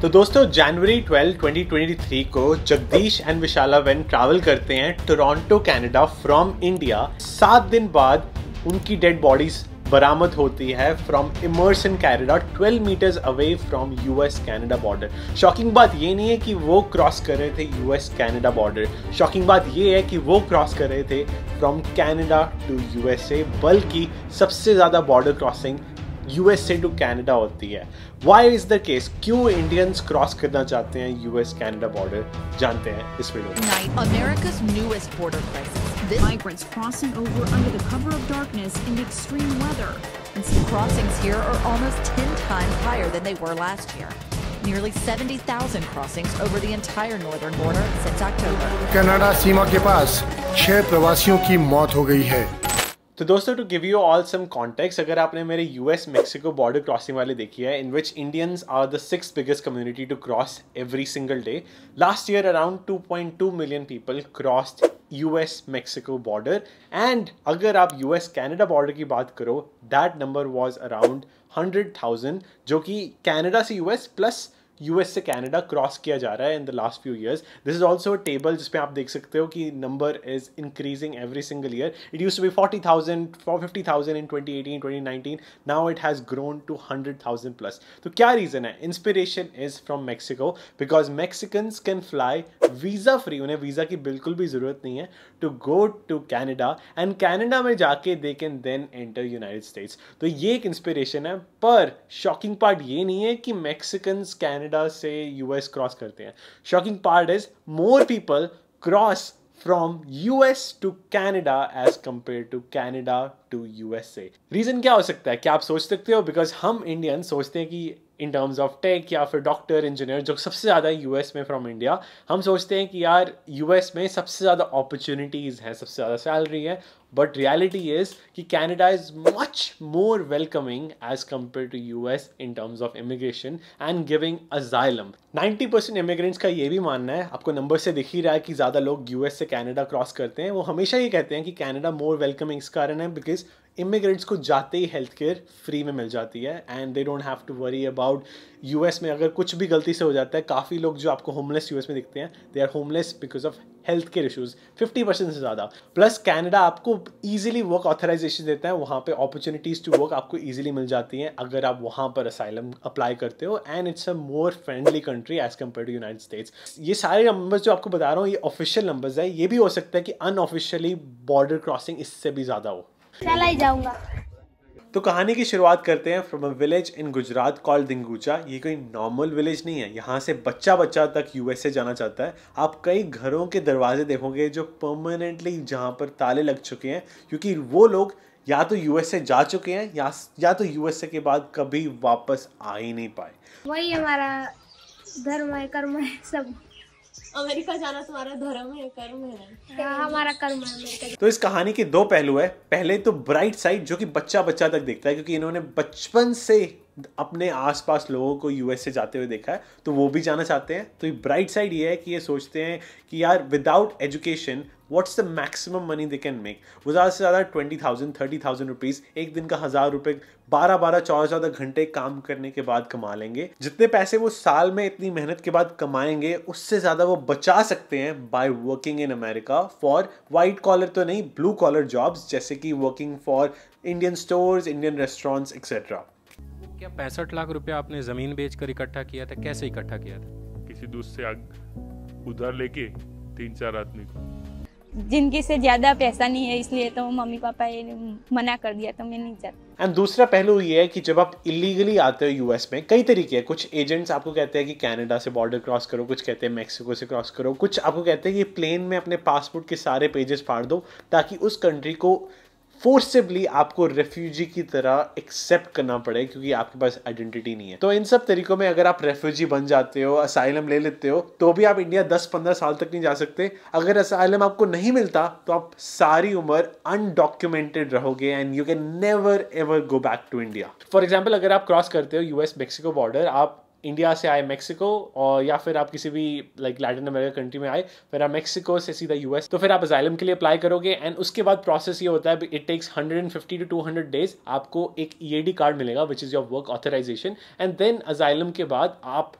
तो दोस्तों जनवरी 12, 2023 को Jagdish and Vishala when travel करते हैं टोरंटो कनाडा फ्रॉम इंडिया सात दिन बाद उनकी डेड बॉडीज बरामद होती है from Emerson in Canada 12 meters away from US Canada border shocking बात ये नहीं है कि वो क्रॉस कर रहे थे यूएस कैनेडा बॉर्डर शॉकिंग बात ये है कि वो क्रॉस कर रहे थे फ्रॉम कैनेडा टू यूएसए बल्कि सबसे ज़्यादा बॉर्डर क्रॉसिंग यूएस से टू कैनेडा होती है वाई इज द केस क्यों इंडियंस क्रॉस करना चाहते हैं यूएस कैनेडा बॉर्डर जानते हैं इस वीडियो कनाडा सीमा के पास छह प्रवासियों की मौत हो गई है तो दोस्तों to give you all some context अगर आपने मेरे यूएस मेक्सिको बॉर्डर क्रॉसिंग वाले देखी है in which Indians are the six biggest community to cross every single day last year around 2.2 million people crossed US Mexico border and अगर आप US Canada border की बात करो that number was around hundred thousand जो कि Canada से US plus US से Canada cross किया जा रहा है in the last few years this is also table जिसमें आप देख सकते हो कि number is increasing every single year it use to be forty thousand for fifty thousand in twenty eighteen twenty nineteen now it has grown to hundred thousand plus तो क्या reason है inspiration is from Mexico because Mexicans can fly visa free उन्हें visa की बिल्कुल भी ज़रूरत नहीं है to go to Canada and Canada में जाके they can then enter United States तो ये एक इंस्पिरेशन है पर शॉकिंग पार्ट ये नहीं है कि मैक्सिकन्स कैनेडा से यूएस क्रॉस करते हैं shocking part is more people cross from US to Canada as compare to Canada to USA reason क्या हो सकता है क्या आप सोच सकते हो बिकॉज हम इंडियन सोचते हैं कि इन टर्म्स ऑफ टेक या फिर डॉक्टर इंजीनियर जो सबसे ज़्यादा यूएस में फ्रॉम इंडिया हम सोचते हैं कि यार यूएस में सबसे ज़्यादा अपॉर्चुनिटीज़ हैं सबसे ज़्यादा सैलरी है बट रियालिटी इज कि Canada is much more welcoming as compare to U S in terms of immigration and giving giving ninety percent immigrants का ये भी मानना है आपको नंबर से दिख ही रहा है कि ज़्यादा लोग यूएस से कैनेडा क्रॉस करते हैं वो हमेशा ये कहते हैं कि कैनेडा मोर वेलकमिंग इस कारण है बिकॉज इमिग्रेंट्स को जाते ही हेल्थ केयर फ्री में मिल जाती है and they don't have to worry about US में अगर कुछ भी गलती से हो जाता है काफ़ी लोग जो आपको होमलेस यूएस में दिखते हैं they are homeless because of health care issues fifty percent से ज़्यादा प्लस कैनेडा आपको ईजिली वर्क ऑथराइजेशन देता है वहाँ पे अपॉर्चुनिटीज़ टू वर्क आपको ईजिली मिल जाती हैं अगर आप वहाँ पर असाइलम अप्लाई करते हो and it's a more friendly country as compare to United States ये सारे नंबर्स जो आपको बता रहा हूँ ये ऑफिशियल नंबर्स है ये भी हो सकता है कि अनऑफिशियली बॉर्डर क्रॉसिंग इससे भी ज़्यादा हो चला ही जाऊँगा तो कहानी की शुरुआत करते हैं from a village in Gujarat call Dingucha ये कोई नॉर्मल विलेज नहीं है यहाँ से बच्चा बच्चा तक यूएसए जाना चाहता है आप कई घरों के दरवाजे देखोगे जो परमानेंटली जहाँ पर ताले लग चुके हैं क्योंकि वो लोग या तो यूएसए जा चुके हैं या या तो यूएसए के बाद कभी वापस आ ही नहीं पाए वही हमारा धर्म है कर्म है सब अमेरिका जाना तुम्हारा धर्म है कर्म है क्या हाँ, हाँ। हमारा कर्म है तो इस कहानी के दो पहलू है पहले तो ब्राइट साइड जो कि बच्चा बच्चा तक देखता है क्योंकि इन्होंने बचपन से अपने आसपास लोगों को यूएस से जाते हुए देखा है तो वो भी जाना चाहते हैं तो ब्राइट साइड ये है कि ये सोचते हैं कि यार without education what's the maximum money they can make वो ज़्यादा से ज़्यादा twenty thousand thirty thousand rupees एक दिन का हज़ार रुपये बारह बारह चौदह चौदह घंटे काम करने के बाद कमा लेंगे जितने पैसे वो साल में इतनी मेहनत के बाद कमाएंगे उससे ज़्यादा वो बचा सकते हैं by working in America for white collar तो नहीं ब्लू कॉलर जॉब्स जैसे कि working for Indian stores Indian restaurants etcetera क्या पैंसठ लाख रुपया आपने ज़मीन बेचकर इकट्ठा किया था कैसे इकट्ठा किया था किसी दूसरे आग उधार लेके तीन चार आदमी को जिनके से ज़्यादा पैसा नहीं है इसलिए तो मम्मी पापा ये मना कर दिया तो मैं नहीं जाता एंड दूसरा पहलू ये है कि जब आप इलीगली आते हो यूएस में कई तरीके हैं कुछ एजेंट्स आपको कहते हैं कि कनाडा से बॉर्डर क्रॉस करो कुछ कहते हैं मेक्सिको से क्रॉस करो कुछ आपको कहते हैं कि प्लेन में अपने पासपोर्ट के सारे पेजेस फाड़ दो ताकि उस कंट्री को फोर्सेबली आपको रेफ्यूजी की तरह एक्सेप्ट करना पड़े क्योंकि आपके पास आइडेंटिटी नहीं है तो इन सब तरीकों में अगर आप रेफ्यूजी बन जाते हो असाइलम ले लेते हो तो भी आप इंडिया 10-15 साल तक नहीं जा सकते अगर असाइलम आपको नहीं मिलता तो आप सारी उम्र अनडॉक्यूमेंटेड रहोगे and you can never ever go back to India for example अगर आप क्रॉस करते हो यूएस मेक्सिको बॉर्डर आप इंडिया से आए मेक्सिको और या फिर आप किसी भी लाइक लैटिन अमेरिका कंट्री में आए फिर आप मेक्सिको से सीधा यू तो फिर आप अजाइलम के लिए अप्लाई करोगे एंड उसके बाद प्रोसेस ये होता है it takes hundred and fifty to two hundred days आपको एक ई e कार्ड मिलेगा which is your work authorization and then asylum के बाद आप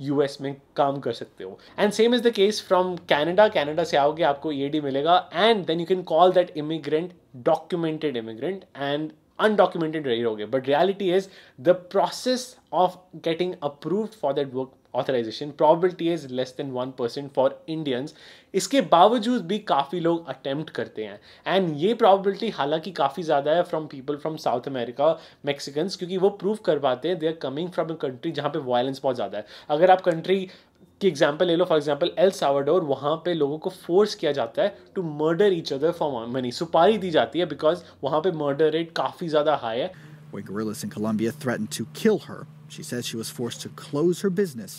यू में काम कर सकते हो and same is the case from Canada Canada से आओगे आपको ई e मिलेगा and then you can call that immigrant documented immigrant and undocumented but but reality is the process of getting approved for that work authorization probability is less than percent for Indians इसके बावजूद भी काफ़ी लोग attempt करते हैं and ये probability हालांकि काफ़ी ज़्यादा है from people from South America Mexicans क्योंकि वो प्रूव कर पाते हैं they are coming from a country जहाँ पे वायलेंस बहुत ज़्यादा है अगर आप कंट्री कि एग्जाम्पल ले लो फॉर एग्जाम्पल एल सावाडोर वहाँ पे लोगों को फोर्स किया जाता है to murder each other for money सुपारी दी जाती है बिकॉज वहाँ पे मर्डर रेट काफ़ी ज़्यादा हाई है When guerrillas in Colombia threatened to kill her, she says she was forced to close her business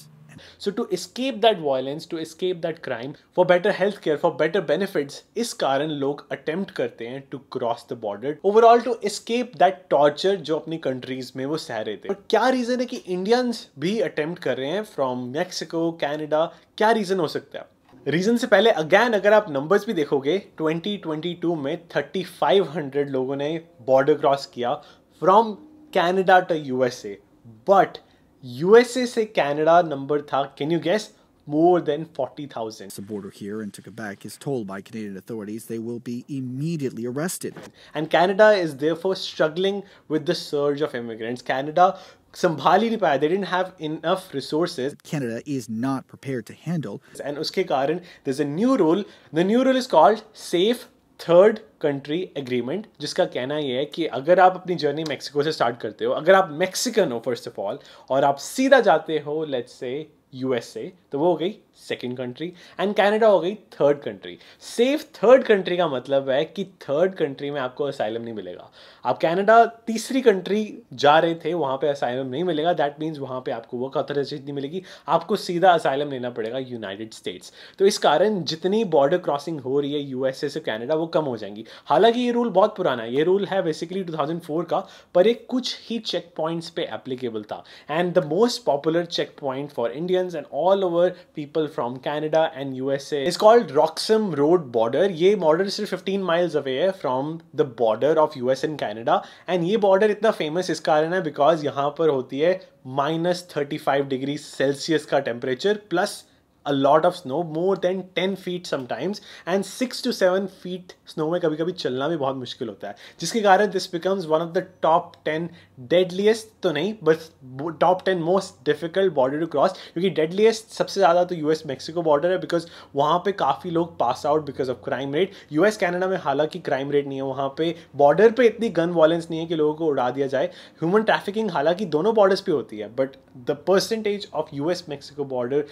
so to escape that violence to escape that crime for better health care for better benefits इस कारण लोग attempt करते हैं to cross the border overall to escape that torture जो अपनी countries में वो सह रहे थे और क्या रीजन है कि इंडियंस भी अटेम्प्ट कर रहे हैं फ्रॉम मैक्सिको कैनेडा क्या रीजन हो सकता है रीजन से पहले अगैन अगर आप नंबर्स भी देखोगे 2022 में 3500 लोगों ने बॉर्डर क्रॉस किया from Canada to USA but USA say Canada number था can you guess more than 40,000. The border here in Quebec is told by Canadian authorities they will be immediately arrested. And Canada is therefore struggling with the surge of immigrants. Canada संभाल they didn't have enough resources Canada is not prepared to handle and उसके कारण there's a new rule the new rule is called safe third country agreement जिसका कहना यह है कि अगर आप अपनी जर्नी मेक्सिको से स्टार्ट करते हो अगर आप मैक्सिकन हो फर्स्ट ऑफ ऑल और आप सीधा जाते हो लेट्स से यूएसए तो वो हो गई सेकेंड कंट्री एंड कैनेडा हो गई third country safe third country का मतलब है कि थर्ड कंट्री में आपको असाइलम नहीं मिलेगा आप कैनेडा तीसरी कंट्री जा रहे थे वहाँ पे असाइलम नहीं मिलेगा दैट मीन्स वहाँ पे आपको वर्क अथॉरिटी नहीं मिलेगी आपको सीधा असाइलम लेना पड़ेगा यूनाइटेड स्टेट्स तो इस कारण जितनी बॉर्डर क्रॉसिंग हो रही है यूएसए से कैनेडा वो कम हो जाएंगी हालांकि ये रूल बहुत पुराना है ये रूल है बेसिकली टू का पर ये कुछ ही चेक पॉइंट्स पे एप्लीकेबल था and the most popular check point for Indians and all over people from Canada and U S as called Roxham road border ये बॉर्डर सिर्फ फिफ्टीन माइल्स अवे है from the border of U S and Canada and ये border इतना famous इस कारण है because यहाँ पर होती है minus thirty five degree Celsius का temperature plus a lot of snow more than 10 feet sometimes and 6 to 7 feet snow में कभी कभी चलना भी बहुत मुश्किल होता है जिसके कारण this becomes one of the top 10 deadliest तो नहीं but top 10 most difficult border to cross क्योंकि डेडलीस्ट सबसे ज़्यादा तो यूएस मेक्सिको बॉर्डर है बिकॉज वहाँ पे काफ़ी लोग pass out because of crime rate US Canada में हालांकि क्राइम रेट नहीं है वहाँ पे बॉर्डर पे इतनी गन वायलेंस नहीं है कि लोगों को उड़ा दिया जाए ह्यूमन ट्रैफिकिंग हालांकि दोनों बॉर्डर्स पे होती है but the percentage of US Mexico border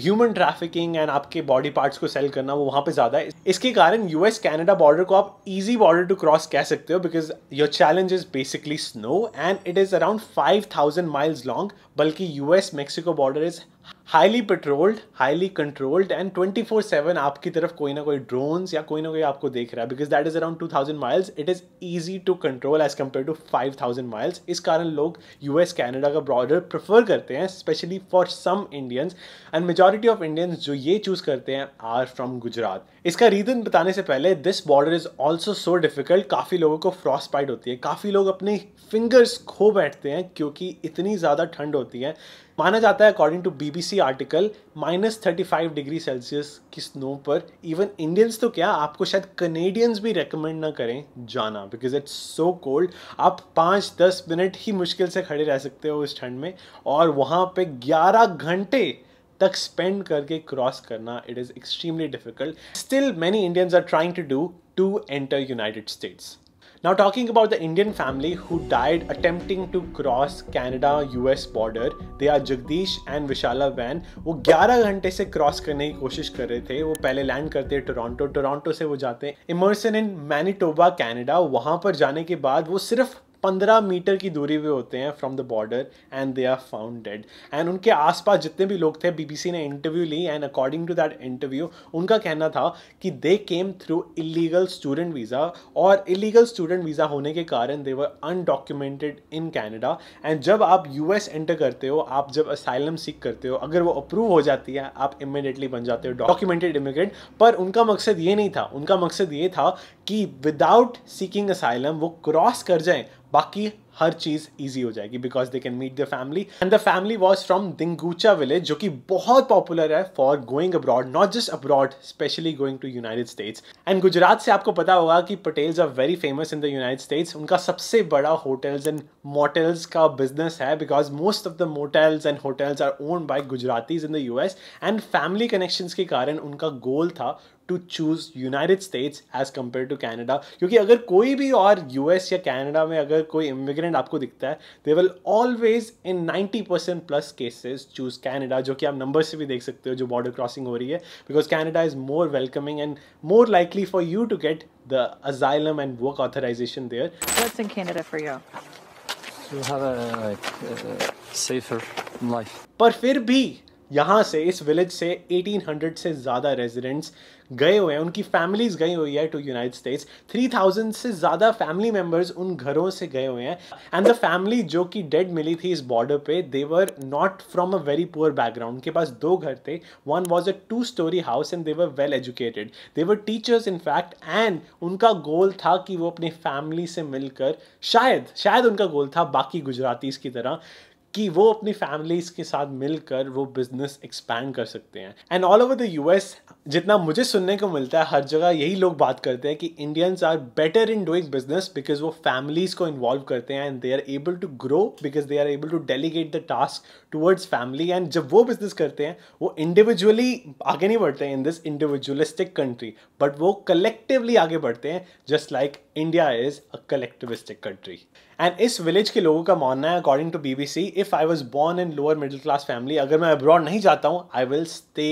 human trafficking and आपके बॉडी पार्ट्स को सेल करना वो वहाँ पे ज़्यादा है इसके कारण यूएस कनाडा बॉर्डर को आप इजी बॉर्डर टू क्रॉस कह सकते हो because your challenge is basically snow and it is around five thousand miles long बल्कि US Mexico border is highly patrolled highly controlled and twenty four seven आपकी तरफ कोई ना कोई ड्रोन्स या कोई ना कोई आपको देख रहा है because that is around two thousand miles it is easy to control as compare to five thousand miles इस कारण लोग यू एस कैनेडा का बॉर्डर प्रेफर करते हैं specially for some Indians and majority of Indians जो ये choose करते हैं आर फ्रॉम गुजरात इसका रीजन बताने से पहले this border is also so difficult काफ़ी लोगों को फ्रॉस्ट पाइट होती है काफ़ी लोग अपने फिंगर्स खो बैठते हैं क्योंकि इतनी ज़्यादा ठंड होती है माना जाता है according to B C article minus thirty five degree Celsius की स्नो पर इवन इंडियंस तो क्या आपको शायद कनेडियंस भी रेकमेंड ना करें जाना बिकॉज इट्स सो कोल्ड आप पाँच दस मिनट ही मुश्किल से खड़े रह सकते हो इस ठंड में और वहाँ पे ग्यारह घंटे तक स्पेंड करके क्रॉस करना it is extremely difficult still many Indians are trying to do to enter United States Now talking about the Indian family who died attempting to cross Canada-US border, they are Jagdish and Vishala Van. वो 11 घंटे से cross करने की कोशिश कर रहे थे वो पहले लैंड करते हैं टोरंटो टोरंटो से वो जाते हैं इमर्सन इन मैनिटोबा कैनेडा वहाँ पर जाने के बाद वो सिर्फ पंद्रह मीटर की दूरी पे होते हैं from the border and they are found dead and उनके आसपास जितने भी लोग थे बीबीसी ने इंटरव्यू ली and according to that interview उनका कहना था कि they came through illegal student visa और इलीगल स्टूडेंट वीज़ा होने के कारण they were undocumented in Canada and जब आप यू एस एंटर करते हो आप जब असाइलम सीख करते हो अगर वो अप्रूव हो जाती है आप इमिडिएटली बन जाते हो डॉक्यूमेंटेड इमिग्रेंट पर उनका मकसद ये नहीं था उनका मकसद ये था कि विदाउट सीकिंग असाइलम वो क्रॉस कर जाएँ बाकी हर चीज़ ईजी हो जाएगी because they can meet the family and the family was from Dingucha village जो कि बहुत पॉपुलर है for going abroad not just abroad specially going to United States and Gujarat से आपको पता होगा कि Patels are very famous in the United States उनका सबसे बड़ा होटल्स एंड मोटेल्स का बिजनेस है because most of the motels and hotels are own by Gujaratis in the U S and family connection के कारण उनका गोल था to choose United States as compare to Canada क्योंकि अगर कोई भी और यूएस या कैनेडा में अगर कोई इमिग्रेंट ट्रेंड आपको दिखता है they will always in ninety percent plus cases choose Canada जो कि आप नंबर से भी देख सकते हो जो बॉर्डर क्रॉसिंग हो रही है because Canada is more welcoming and more likely for you to get the asylum and work authorization there पर फिर भी यहाँ से इस विलेज से 1800 से ज़्यादा रेजिडेंट्स गए हुए हैं उनकी फैमिलीज गई हुई है टू यूनाइटेड स्टेट्स 3000 से ज़्यादा फैमिली मेम्बर्स उन घरों से गए हुए हैं एंड द फैमिली जो कि डेड मिली थी इस बॉर्डर पे they're not from a very poor background उनके पास दो घर थे one was a two story house and they're well educated they're teachers in fact and उनका गोल था कि वो अपनी फैमिली से मिलकर शायद शायद उनका गोल था बाकी गुजरातीज की तरह कि वो अपनी फैमिलीज के साथ मिलकर वो बिजनेस एक्सपैंड कर सकते हैं and all over the US जितना मुझे सुनने को मिलता है हर जगह यही लोग बात करते हैं कि Indians are better in doing business because वो फैमिलीज को इन्वॉल्व करते हैं and they are able to grow because they are able to delegate the task towards family and जब वो बिजनेस करते हैं वो इंडिविजुअली आगे नहीं बढ़ते हैं in this individualistic country but वो कलेक्टिवली आगे बढ़ते हैं just like India is a collectivistic country and इस विलेज के लोगों का मानना है according to B C if if I was born in lower middle class family अगर मैं अब्रॉड नहीं जाता हूँ I will stay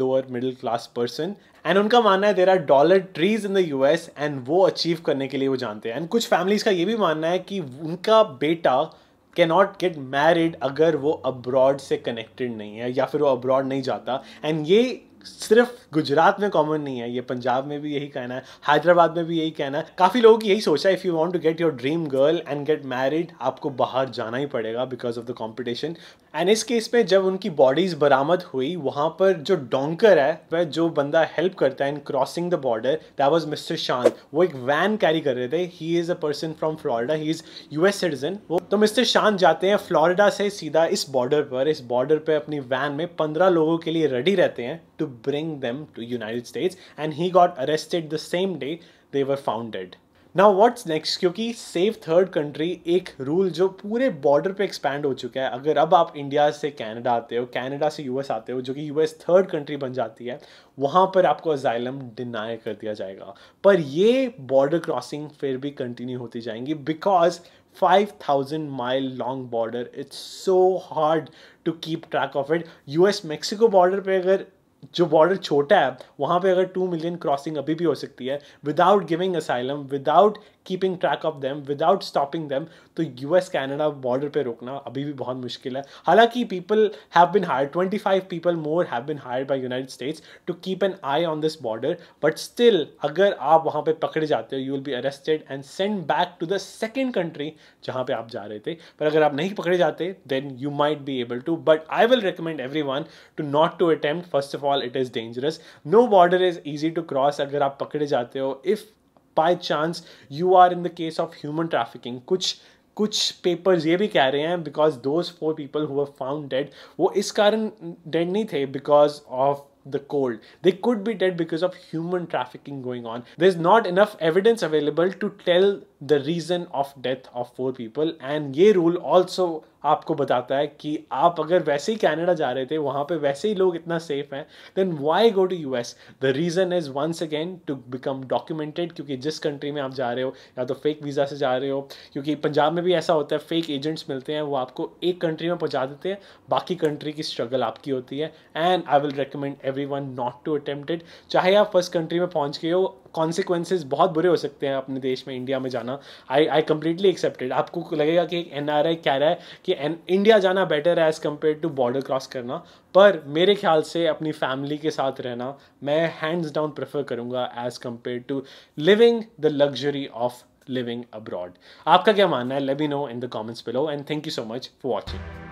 lower middle class person and उनका मानना है there are dollar trees in the U S and वो achieve करने के लिए वो जानते हैं एंड कुछ फैमिलीज का ये भी मानना है कि उनका बेटा कैनॉट गेट मैरिड अगर वो अब्रॉड से कनेक्टेड नहीं है या फिर वो अब्रॉड नहीं जाता एंड ये सिर्फ गुजरात में कॉमन नहीं है ये पंजाब में भी यही कहना है हैदराबाद में भी यही कहना है काफ़ी लोगों की यही सोचा है if you want to get your dream girl and get married आपको बाहर जाना ही पड़ेगा because of the competition and इस केस में जब उनकी बॉडीज बरामद हुई वहाँ पर जो डोंकर है वह जो बंदा हेल्प करता है in crossing the border that was mister Shand वो एक वैन कैरी कर रहे थे he is a person from Florida he is US citizen वो तो मिस्टर शांत जाते हैं फ्लोरिडा से सीधा इस बॉर्डर पर इस बॉर्डर पर अपनी वैन में पंद्रह लोगों के लिए रेडी रहते हैं to bring them to United States and he got arrested the same day they were founded now what's next क्योंकि सेव थर्ड कंट्री एक रूल जो पूरे बॉर्डर पे एक्सपैंड हो चुका है अगर अब आप इंडिया से कनाडा आते हो कनाडा से यूएस आते हो जो कि यूएस थर्ड कंट्री बन जाती है वहाँ पर आपको अजाइलम डिनाई कर दिया जाएगा पर ये बॉर्डर क्रॉसिंग फिर भी कंटिन्यू होती जाएंगी because 5,000 long border it's so hard to keep track of it U S Mexico border पर अगर जो बॉर्डर छोटा है वहाँ पे अगर टू मिलियन क्रॉसिंग अभी भी हो सकती है without giving asylum without keeping track of them without stopping them तो यूएस कैनेडा बॉर्डर पे रोकना अभी भी बहुत मुश्किल है हालांकि people have been hire twenty five people more have been hire by United States to keep an eye on this border but still अगर आप वहाँ पर पकड़े जाते हो you will be arrested and send back to the second country जहाँ पर आप जा रहे थे पर अगर आप नहीं पकड़े जाते then you might be able to but I will recommend everyone to not to attempt first of all it is dangerous no border is easy to cross अगर आप पकड़े जाते हो if By chance, you are in the case of human trafficking. कुछ कुछ papers ये भी कह रहे हैं because those four people who found dead वो इस कारण डेड नहीं थे because of the cold. They could be dead because of human trafficking going on. There's not enough evidence available to tell the reason of death of four people and ये rule also आपको बताता है कि आप अगर वैसे ही Canada जा रहे थे वहाँ पर वैसे ही लोग इतना सेफ हैं then why go to U S the reason is once again to become documented क्योंकि जिस कंट्री में आप जा रहे हो या तो फेक वीज़ा से जा रहे हो क्योंकि पंजाब में भी ऐसा होता है फेक एजेंट्स मिलते हैं वो आपको एक कंट्री में पहुँचा देते हैं बाकी कंट्री की स्ट्रगल आपकी होती है and I will recommend everyone not to attempted चाहे आप फर्स्ट कंट्री में पहुँच गए हो कॉन्सिक्वेंसेज बहुत बुरे हो सकते हैं अपने देश में इंडिया में जाना आई आई कम्प्लीटली एक्सेप्टेड आपको लगेगा कि एन आर आई कह रहा है कि एन इंडिया जाना बेटर है as compare to border cross करना पर मेरे ख्याल से अपनी फैमिली के साथ रहना मैं हैंड्स डाउन प्रेफर करूँगा as compare to living the luxury of living abroad आपका क्या मानना है लेबी know in the comments below and thank you so much for watching